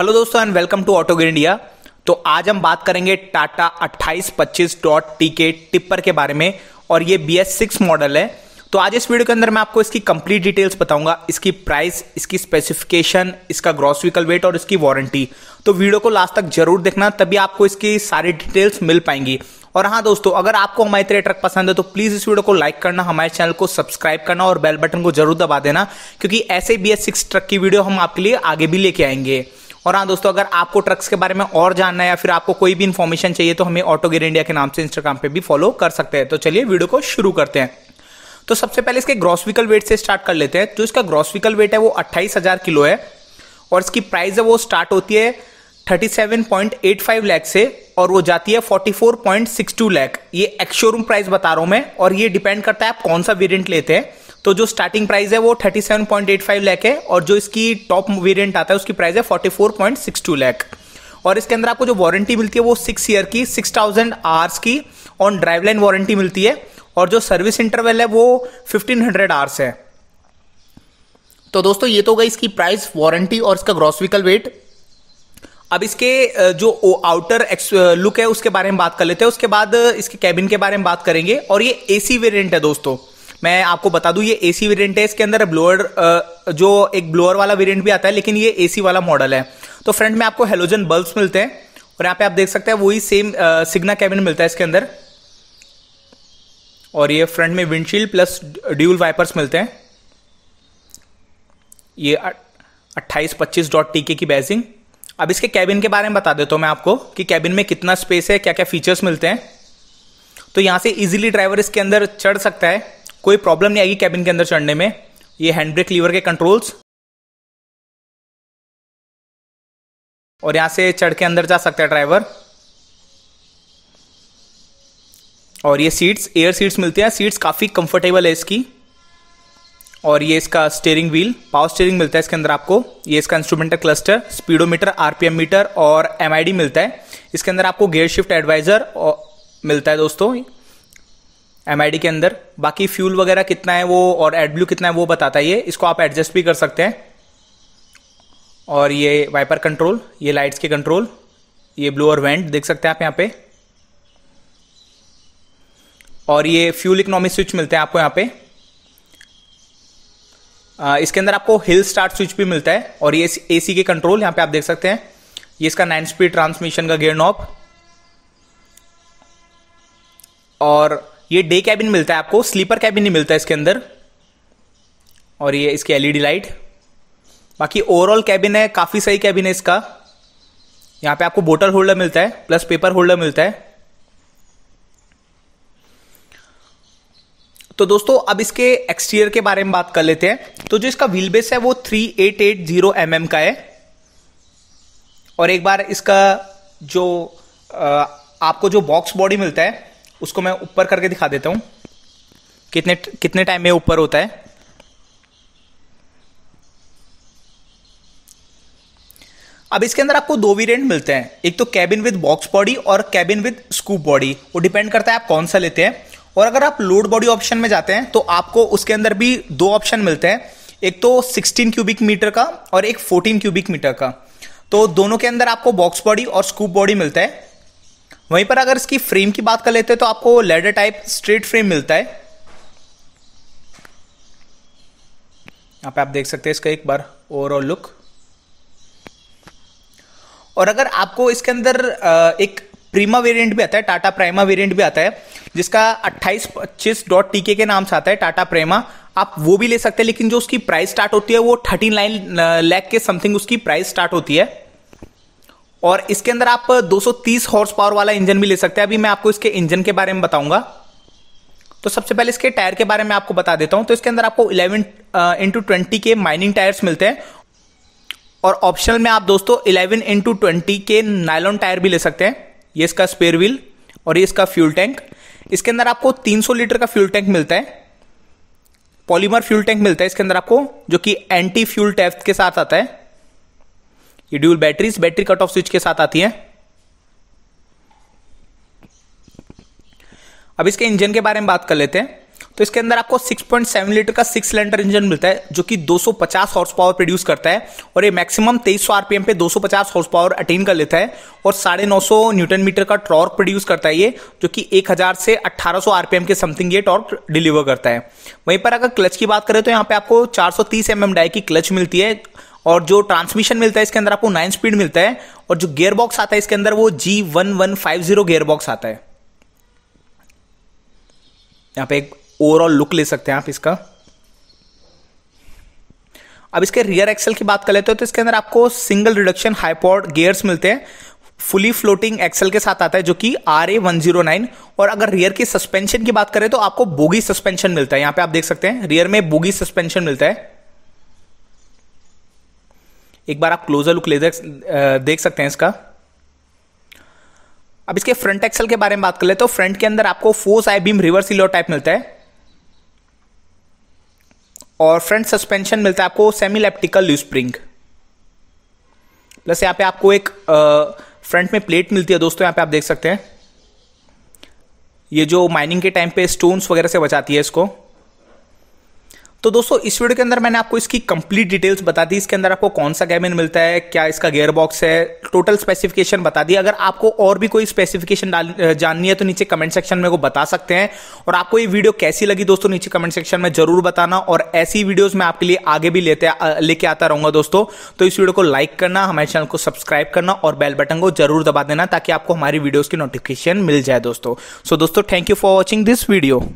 hello दोस्तों and welcome to auto India तो आज हम बात करेंगे टाटा अट्ठाईस पच्चीस डॉट टी के टिप्पर के बारे में और ये बी एस सिक्स मॉडल है तो आज इस वीडियो के अंदर मैं आपको इसकी कंप्लीट डिटेल्स बताऊंगा इसकी प्राइस इसकी स्पेसिफिकेशन इसका ग्रॉस व्हीकल वेट और इसकी वारंटी तो वीडियो को लास्ट तक जरूर देखना तभी आपको इसकी सारी डिटेल्स मिल पाएंगी और हाँ दोस्तों अगर आपको हमारे तेरे ट्रक पसंद है तो प्लीज़ इस वीडियो को लाइक करना हमारे चैनल को सब्सक्राइब करना और बेल बटन को जरूर दबा देना क्योंकि ऐसे बी एस सिक्स ट्रक की वीडियो हम आपके लिए आगे भी लेके आएंगे और हाँ दोस्तों अगर आपको ट्रक्स के बारे में और जानना है या फिर आपको कोई भी इन्फॉर्मेशन चाहिए तो हमें ऑटो गेयर इंडिया के नाम से इंस्टाग्राम पे भी फॉलो कर सकते हैं तो चलिए वीडियो को शुरू करते हैं तो सबसे पहले इसके ग्रॉस व्हीकल वेट से स्टार्ट कर लेते हैं तो इसका ग्रॉस व्हीकल वेट है वो अट्ठाईस किलो है और इसकी प्राइस है वो स्टार्ट होती है थर्टी लाख से और वो जाती है 44.62 लाख ये एक्स शोरूम प्राइस बता रहा हूँ मैं और ये डिपेंड करता है आप कौन सा वेरिएंट लेते हैं तो जो स्टार्टिंग प्राइस है वो 37.85 लैक है और जो इसकी टॉप वेरिएंट आता है उसकी प्राइस है 44.62 लैक और इसके अंदर आपको जो वारंटी मिलती है वो सिक्स ईयर की सिक्स थाउजेंड आवर्स की ऑन ड्राइव लाइन वारंटी मिलती है और जो सर्विस इंटरवल है वो फिफ्टीन हंड्रेड आवर्स है तो दोस्तों ये तो गई इसकी प्राइस वारंटी और इसका ग्रॉस व्हीकल वेट अब इसके जो आउटर लुक है उसके बारे में बात कर लेते हैं उसके बाद इसके कैबिन के बारे में बात करेंगे और ये एसी वेरिएंट है दोस्तों मैं आपको बता दूं ये एसी वेरिएंट है इसके अंदर ब्लोअर जो एक ब्लोअर वाला वेरिएंट भी आता है लेकिन ये एसी वाला मॉडल है तो फ्रंट में आपको हेलोजन बल्ब्स मिलते हैं और यहाँ पे आप देख सकते हैं वही सेम सिग्ना कैबिन मिलता है इसके अंदर और ये फ्रंट में विंडशील्ड प्लस ड्यूल वाइपर्स मिलते हैं ये अट्ठाईस पच्चीस डॉट टीके की बैजिंग अब इसके कैबिन के बारे में बता देता हूँ मैं आपको कि कैबिन में कितना स्पेस है क्या क्या फीचर्स मिलते हैं तो यहाँ से इजीली ड्राइवर इसके अंदर चढ़ सकता है कोई प्रॉब्लम नहीं आएगी कैबिन के अंदर चढ़ने में ये हैंड ब्रेक लीवर के कंट्रोल्स और यहाँ से चढ़ के अंदर जा सकता है ड्राइवर और ये सीट्स एयर सीट्स मिलती हैं सीट्स काफ़ी कंफर्टेबल है इसकी और ये इसका स्टेयरिंग व्हील पावर स्टेयरिंग मिलता है इसके अंदर आपको ये इसका instrument cluster speedometer RPM meter और एमआईडी मिलता है इसके अंदर आपको गेयर शिफ्ट एडवाइज़र मिलता है दोस्तों एम के अंदर बाकी फ्यूल वगैरह कितना है वो और एडब्ल्यू कितना है वो बताता है ये इसको आप एडजस्ट भी कर सकते हैं और ये वाइपर कंट्रोल ये लाइट्स के कंट्रोल ये ब्लू और वेंट देख सकते हैं आप यहाँ पे और ये फ्यूल इकोनॉमी स्विच मिलते हैं आपको यहाँ पे आ, इसके अंदर आपको हिल स्टार्ट स्विच भी मिलता है और ये एसी के कंट्रोल यहाँ पे आप देख सकते हैं ये इसका नाइन स्पीड ट्रांसमिशन का गेयर नॉप और ये डे कैबिन मिलता है आपको स्लीपर कैबिन नहीं मिलता है इसके अंदर और ये इसकी एलईडी लाइट बाकी ओवरऑल कैबिन है काफ़ी सही कैबिन है इसका यहाँ पे आपको बोटल होल्डर मिलता है प्लस पेपर होल्डर मिलता है तो दोस्तों अब इसके एक्सटीरियर के बारे में बात कर लेते हैं तो जो इसका व्हील बेस है वो 3880 एम mm का है और एक बार इसका जो आ, आपको जो बॉक्स बॉडी मिलता है उसको मैं ऊपर करके दिखा देता हूँ कितने कितने टाइम में ऊपर होता है अब इसके अंदर आपको दो वेरिएंट मिलते हैं एक तो कैबिन विद बॉक्स बॉडी और कैबिन विद स्कूप बॉडी वो डिपेंड करता है आप कौन सा लेते हैं और अगर आप लोड बॉडी ऑप्शन में जाते हैं तो आपको उसके अंदर भी दो ऑप्शन मिलते हैं एक तो 16 क्यूबिक मीटर का और एक 14 क्यूबिक मीटर का तो दोनों के अंदर आपको बॉक्स बॉडी और स्कूप बॉडी मिलता है वहीं पर अगर इसकी फ्रेम की बात कर लेते हैं तो आपको लेडर टाइप स्ट्रेट फ्रेम मिलता है यहाँ पे आप देख सकते हैं इसका एक बार ओवरऑल लुक और अगर आपको इसके अंदर एक प्रीमा वेरिएंट भी आता है टाटा प्राइमा वेरिएंट भी आता है जिसका अट्ठाईस पच्चीस डॉट टीके के नाम से आता है टाटा प्रेमा आप वो भी ले सकते हैं लेकिन जो उसकी प्राइस स्टार्ट होती है वो थर्टीन लाइन लैक के समथिंग उसकी प्राइस स्टार्ट होती है और इसके अंदर आप 230 हॉर्स पावर वाला इंजन भी ले सकते हैं अभी मैं आपको इसके इंजन के बारे में बताऊंगा तो सबसे पहले इसके टायर के बारे में आपको बता देता हूं तो इसके अंदर आपको 11 इंटू ट्वेंटी के माइनिंग टायर्स मिलते हैं और ऑप्शनल में आप दोस्तों इलेवन इंटू ट्वेंटी के नायलॉन टायर भी ले सकते हैं ये इसका स्पेयर व्हील और ये इसका फ्यूल टैंक इसके अंदर आपको 300 लीटर का फ्यूल टैंक मिलता है पॉलीमर फ्यूल टैंक मिलता है इसके अंदर आपको जो कि एंटी फ्यूल टैफ के साथ आता है ये dual batteries battery cut off switch के साथ आती है अब इसके इंजन के बारे में बात कर लेते हैं तो इसके अंदर आपको 6.7 लीटर का सिक्स सिलेंडर इंजन मिलता है जो कि 250 हॉर्स पावर प्रोड्यूस करता है और ये मैक्सिमम 2300 आरपीएम पे 250 हॉर्स पावर अटेन कर लेता है और साढ़े नौ न्यूटन मीटर का टॉर्क प्रोड्यूस करता है ये जो कि 1000 से 1800 आरपीएम के समथिंग ये टॉर्क डिलीवर करता है वहीं पर अगर क्लच की बात करें तो यहाँ पे आपको चार सौ डाई की क्लच मिलती है और जो ट्रांसमिशन मिलता है इसके अंदर आपको नाइन स्पीड मिलता है और जो गेयर बॉक्स आता है इसके अंदर वो G one one five zero gear box आता है यहां पे एक ओवरऑल लुक ले सकते हैं आप इसका अब इसके रियर एक्सल की बात कर लेते हो तो इसके अंदर आपको सिंगल रिडक्शन हाईपॉड गियर्स मिलते हैं फुली फ्लोटिंग एक्सल के साथ आता है जो कि R A one zero nine और अगर रियर की सस्पेंशन की बात करें तो आपको बोगी सस्पेंशन मिलता है यहाँ पे आप देख सकते हैं रियर में बोगी सस्पेंशन मिलता है एक बार आप क्लोजर लुक ले देख सकते हैं इसका अब इसके फ्रंट एक्सल के बारे में बात कर ले तो फ्रंट के अंदर आपको फोर्स आई बीम रिवर्स इलो टाइप मिलता है और फ्रंट सस्पेंशन मिलता है आपको सेमी लेप्टिकल स्प्रिंग प्लस यहां पे आपको एक फ्रंट में प्लेट मिलती है दोस्तों यहां पे आप देख सकते हैं ये जो माइनिंग के टाइम पे स्टोन्स वगैरह से बचाती है इसको तो दोस्तों इस वीडियो के अंदर मैंने आपको इसकी कंप्लीट डिटेल्स बता दी इसके अंदर आपको कौन सा कैबिन मिलता है क्या इसका गेयर बॉक्स है टोटल स्पेसिफिकेशन बता दी अगर आपको और भी कोई स्पेसिफिकेशन जाननी है तो नीचे कमेंट सेक्शन में को बता सकते हैं और आपको ये वीडियो कैसी लगी दोस्तों नीचे कमेंट सेक्शन में जरूर बताना और ऐसी वीडियोज मैं आपके लिए आगे भी लेते लेके आता रहूंगा दोस्तों तो इस वीडियो को लाइक करना हमारे चैनल को सब्सक्राइब करना और बेल बटन को जरूर दबा देना ताकि आपको हमारी वीडियोज की नोटिफिकेशन मिल जाए दोस्तों सो दोस्तों thank you for watching this video